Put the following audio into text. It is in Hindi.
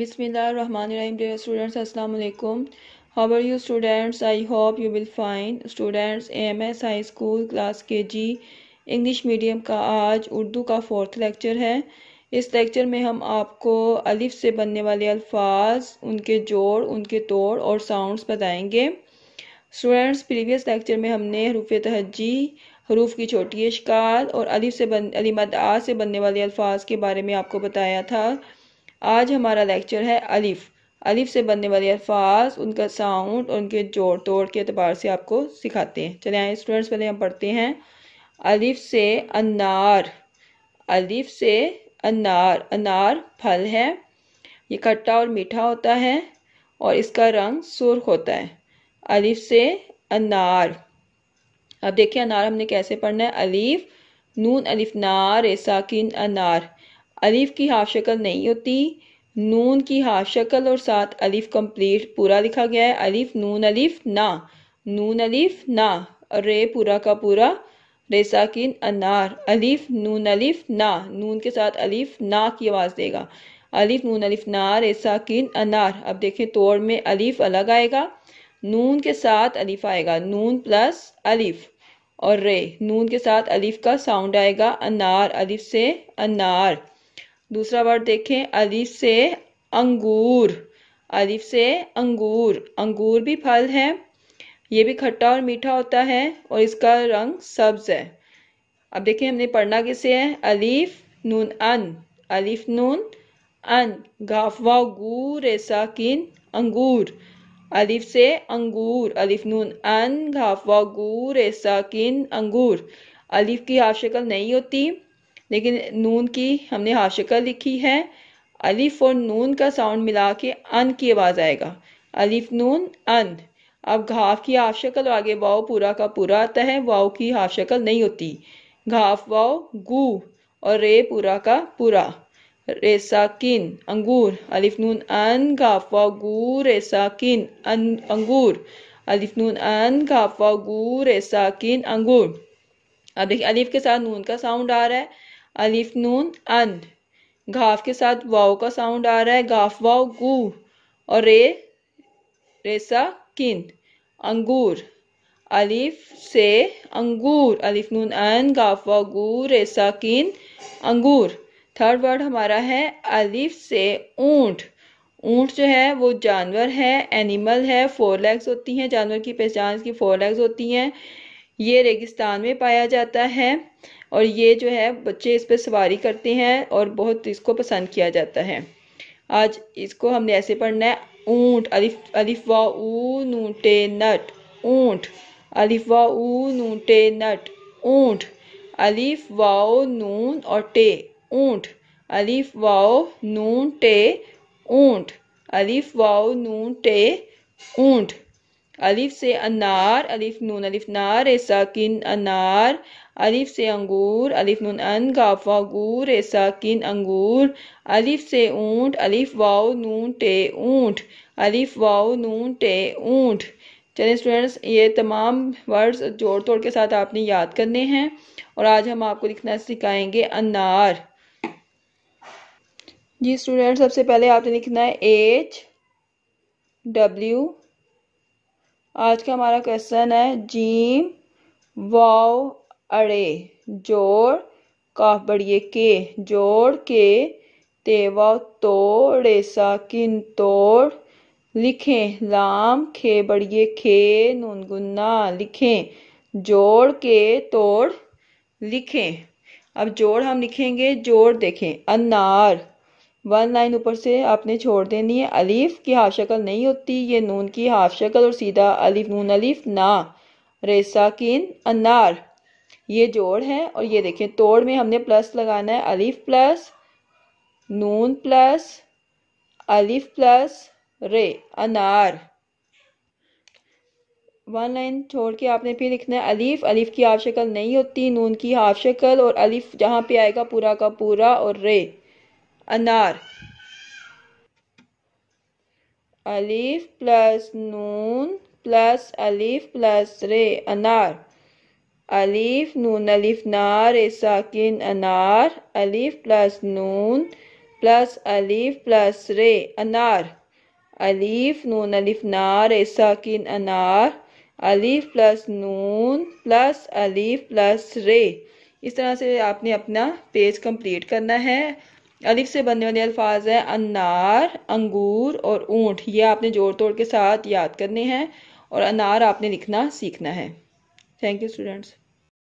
Bismillahirrahmanirrahim. Dear students, Assalamu alaikum. You students I hope you will fine students M S high school class K G English medium का आज उर्दू का फोर्थ लेक्चर है इस लेक्चर में हम आपको अलिफ से बनने वाले अल्फाज उनके जोड़ उनके तोड़ और साउंड्स बताएंगे स्टूडेंट्स प्रीवियस लेक्चर में हमने हरूफ तहजी हरूफ की छोटी अशकाल और अलिफ से बन अली आ से बनने वाले अल्फाज के बारे में आपको बताया था आज हमारा लेक्चर है अलिफ अलिफ से बनने वाले अल्फाज उनका साउंड और उनके जोड़ तोड़ के अतबार से आपको सिखाते हैं चले आए स्टूडेंट्स पहले हम पढ़ते हैं अलिफ से अनार अलिफ से अनार अनार फल है ये खट्टा और मीठा होता है और इसका रंग सुर्ख होता है अलिफ से अनार अब देखिए अनार हमने कैसे पढ़ना है अलिफ नून अलिफ नार साकिन अनार अलिफ की हाफ शक्ल नहीं होती नून की हाफ शक्ल और साथ अलिफ कंप्लीट पूरा लिखा गया है अलिफ नून अलिफ ना नून अलिफ ना रे पूरा का पूरा रे साकिन अनार अलिफ नून अलिफ ना नून के साथ अलिफ ना की आवाज़ देगा अलिफ नून अलिफ ना रे साकिन अनार अब देखें तोड़ में अलिफ अलग आएगा नून के साथ अलिफ आएगा नून प्लस अलिफ और रे नून के साथ अलिफ का साउंड आएगा अनार अलिफ से अनार दूसरा वर्ड देखें अलिफ से अंगूर अलिफ से अंगूर अंगूर भी फल है ये भी खट्टा और मीठा होता है और इसका रंग सब्ज है अब देखें हमने पढ़ना किसे है अलीफ नून अन अलीफ नून अन गाफवा गूर किन अंगूर अलिफ से अंगूर अलिफ नून अन घाफवा गूर किन अंगूर अलिफ की हाफ शक्ल नहीं होती लेकिन नून की हमने हाशकर लिखी है अलिफ और नून का साउंड मिला के अन की आवाज़ आएगा अलिफ नून अन अब घाव की हाफ शक्ल और आगे वाओ पूरा का पूरा आता है वाओ की हाफ शक्ल नहीं होती घाव वाओ गु और रे पूरा का पूरा रेसा किन अंगूर अलिफ नून अन घाफ वाओ गु रेसा किन अन, अंगूर अलिफ नून अन घाफ वाओ गु रेसा किन अंगूर अब देखिए अलिफ के साथ नून का साउंड आ रहा है अलिफ नून अन घाव के साथ वाव का साउंड आ रहा है घाफ वाव गु और रे रेसा किन अंगूर अलिफ से अंगूर अलिफ नून अन घाफ वाव गु रेसा किन अंगूर थर्ड वर्ड हमारा है अलिफ से ऊंट ऊंट जो है वो जानवर है एनिमल है फोर लेग्स होती हैं जानवर की पहचान की फोर लेग्स होती हैं ये रेगिस्तान में पाया जाता है और ये जो है बच्चे इस पर सवारी करते हैं और बहुत इसको पसंद किया जाता है आज इसको हमने ऐसे पढ़ना है ऊँट अलिफ अलिफ वा ऊ नूटे नट ऊँट अलिफ वा ऊ नूटे नट ऊँट अलिफ वाओ नून और टे ऊँट अलिफ वाओ नून टे ऊँट अलिफ वाओ नून टे ऊँट अलिफ से अनार अलिफ नून अलिफ नार ए साकिन अनार अलिफ से अंगूर अलिफ नून अन गाफा गूर ए साकिन अंगूर अलिफ से ऊंट अलिफ वाओ नून टे ऊंट अलिफ वाओ नून टे ऊंट चलिए स्टूडेंट्स ये तमाम वर्ड्स जोड़ तोड़ के साथ आपने याद करने हैं और आज हम आपको लिखना सिखाएंगे अनार जी स्टूडेंट सबसे पहले आपने लिखना है एच डब्ल्यू आज का हमारा क्वेश्चन है जीम वाव अड़े जोड़ काफ बढ़िए के जोड़ के तेवा तोड़े सा किन तोड़ लिखें लाम खे बढ़िए खे नून गुन्ना लिखें जोड़ के तोड़ लिखें अब जोड़ हम लिखेंगे जोड़ देखें अनार वन लाइन ऊपर से आपने छोड़ देनी है अलीफ की हाफ शक्ल नहीं होती ये नून की हाफ शक्ल और सीधा अलीफ नून अलीफ ना रेसा किन अनार ये जोड़ है और ये देखें तोड़ में हमने प्लस लगाना है अलीफ प्लस नून प्लस अलीफ प्लस रे अनार वन लाइन छोड़ के आपने फिर लिखना है अलीफ अलीफ की हाफ शक्ल नहीं होती नून की हाफ शक्ल और अलीफ जहाँ पे आएगा पूरा का पूरा और रे अनार अलीफ प्लस नून प्लस अलीफ प्लस रे अनार अलीफ नून अलीफ नार ए साकिन अनार अलीफ प्लस नून प्लस अलीफ प्लस रे अनार अलीफ नून अलीफ नार ए साकिन अनार अलीफ प्लस नून प्लस अलीफ प्लस रे इस तरह से आपने अपना पेज कंप्लीट करना है अलिफ से बनने वाले अल्फाज हैं अनार अंगूर और ऊँट ये आपने जोड़ तोड़ के साथ याद करने हैं और अनार आपने लिखना सीखना है थैंक यू स्टूडेंट्स